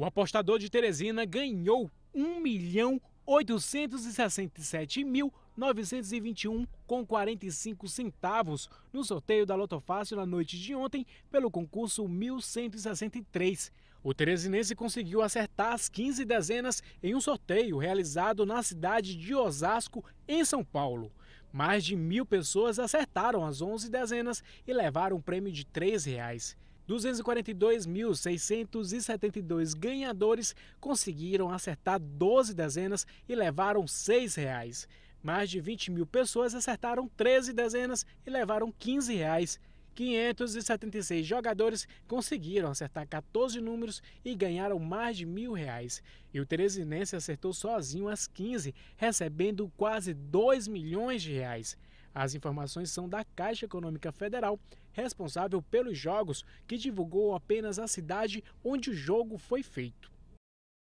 O apostador de Teresina ganhou 1 milhão 867.921 com 45 centavos no sorteio da Loto Fácil na noite de ontem pelo concurso 1163. O teresinense conseguiu acertar as 15 dezenas em um sorteio realizado na cidade de Osasco, em São Paulo. Mais de mil pessoas acertaram as 11 dezenas e levaram um prêmio de R$ reais. 242.672 ganhadores conseguiram acertar 12 dezenas e levaram R$ Reais. Mais de 20 mil pessoas acertaram 13 dezenas e levaram R$ 15. Reais. 576 jogadores conseguiram acertar 14 números e ganharam mais de mil reais. E o Teresinense acertou sozinho as 15, recebendo quase 2 milhões de reais. As informações são da Caixa Econômica Federal, responsável pelos jogos, que divulgou apenas a cidade onde o jogo foi feito.